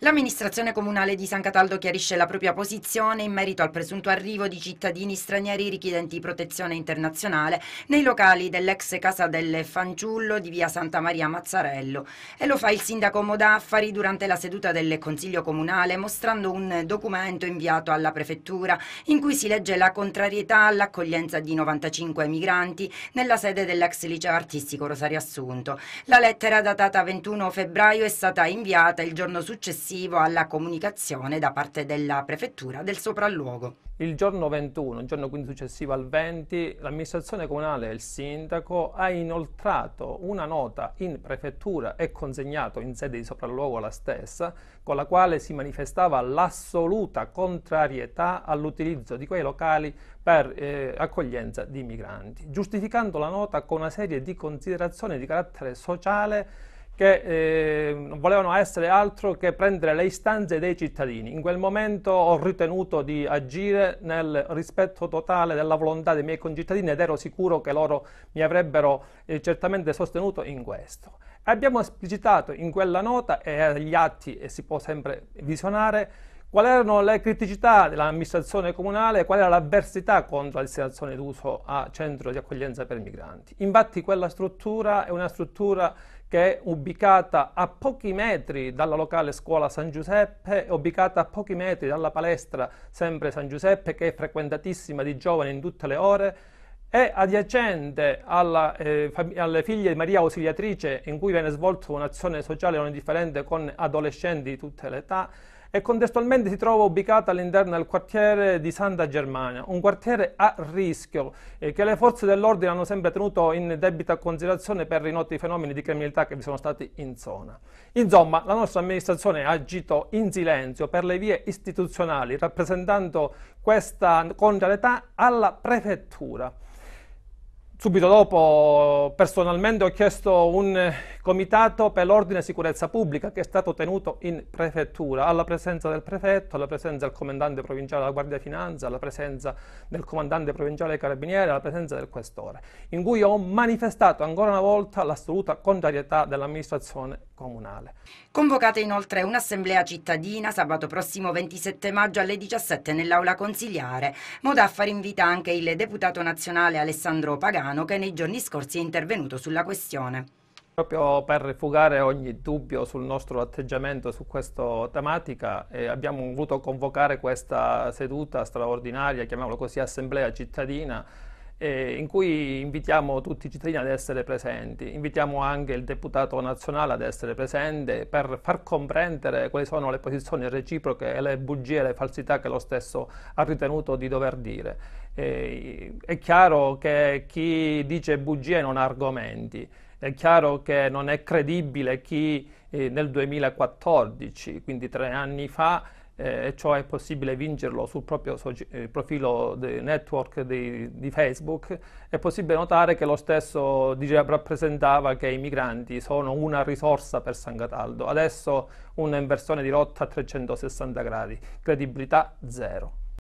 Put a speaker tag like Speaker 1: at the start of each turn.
Speaker 1: L'amministrazione comunale di San Cataldo chiarisce la propria posizione in merito al presunto arrivo di cittadini stranieri richiedenti protezione internazionale nei locali dell'ex Casa del Fanciullo di via Santa Maria Mazzarello. E lo fa il sindaco Modaffari durante la seduta del Consiglio Comunale mostrando un documento inviato alla prefettura in cui si legge la contrarietà all'accoglienza di 95 migranti nella sede dell'ex liceo artistico Rosario Assunto. La lettera datata 21 febbraio è stata inviata il giorno successivo intensivo alla comunicazione da parte della prefettura del sopralluogo. Il giorno
Speaker 2: 21, il giorno quindi successivo al 20, l'amministrazione comunale e il sindaco ha inoltrato una nota in prefettura e consegnato in sede di sopralluogo la stessa, con la quale si manifestava l'assoluta contrarietà all'utilizzo di quei locali per eh, accoglienza di migranti, giustificando la nota con una serie di considerazioni di carattere sociale che eh, non volevano essere altro che prendere le istanze dei cittadini. In quel momento ho ritenuto di agire nel rispetto totale della volontà dei miei concittadini ed ero sicuro che loro mi avrebbero eh, certamente sostenuto in questo. Abbiamo esplicitato in quella nota e agli atti, e si può sempre visionare, quali erano le criticità dell'amministrazione comunale e qual era l'avversità contro la destinazione d'uso a centro di accoglienza per migranti. Infatti quella struttura è una struttura che è ubicata a pochi metri dalla locale scuola San Giuseppe, ubicata a pochi metri dalla palestra sempre San Giuseppe, che è frequentatissima di giovani in tutte le ore, è adiacente alla, eh, alle figlie di Maria Ausiliatrice, in cui viene svolta un'azione sociale non indifferente con adolescenti di tutte le età, e contestualmente si trova ubicata all'interno del quartiere di Santa Germania, un quartiere a rischio eh, che le forze dell'ordine hanno sempre tenuto in debita considerazione per i noti fenomeni di criminalità che vi sono stati in zona. Insomma, la nostra amministrazione ha agito in silenzio per le vie istituzionali, rappresentando questa contrarietà alla prefettura. Subito dopo personalmente ho chiesto un comitato per l'ordine e sicurezza pubblica che è stato tenuto in prefettura, alla presenza del prefetto, alla presenza del comandante provinciale della Guardia Finanza, alla presenza del comandante provinciale dei Carabinieri, alla presenza del questore, in cui ho manifestato ancora una
Speaker 1: volta l'assoluta contrarietà dell'amministrazione comunale. Convocate inoltre un'assemblea cittadina sabato prossimo 27 maggio alle 17 nell'aula consiliare. Modaffari invita anche il deputato nazionale Alessandro Pagani Milano che nei giorni scorsi è intervenuto sulla questione. Proprio per fugare ogni dubbio sul nostro atteggiamento su
Speaker 2: questa tematica eh, abbiamo voluto convocare questa seduta straordinaria, chiamiamola così assemblea cittadina, eh, in cui invitiamo tutti i cittadini ad essere presenti, invitiamo anche il deputato nazionale ad essere presente per far comprendere quali sono le posizioni reciproche e le bugie e le falsità che lo stesso ha ritenuto di dover dire. Eh, è chiaro che chi dice bugie non ha argomenti, è chiaro che non è credibile chi eh, nel 2014, quindi tre anni fa, eh, e cioè è possibile vincerlo sul proprio eh, profilo di network di, di, Facebook, è possibile notare che lo stesso rappresentava che i migranti sono una risorsa per San Cataldo, adesso un'inversione di rotta a 360 gradi, credibilità zero.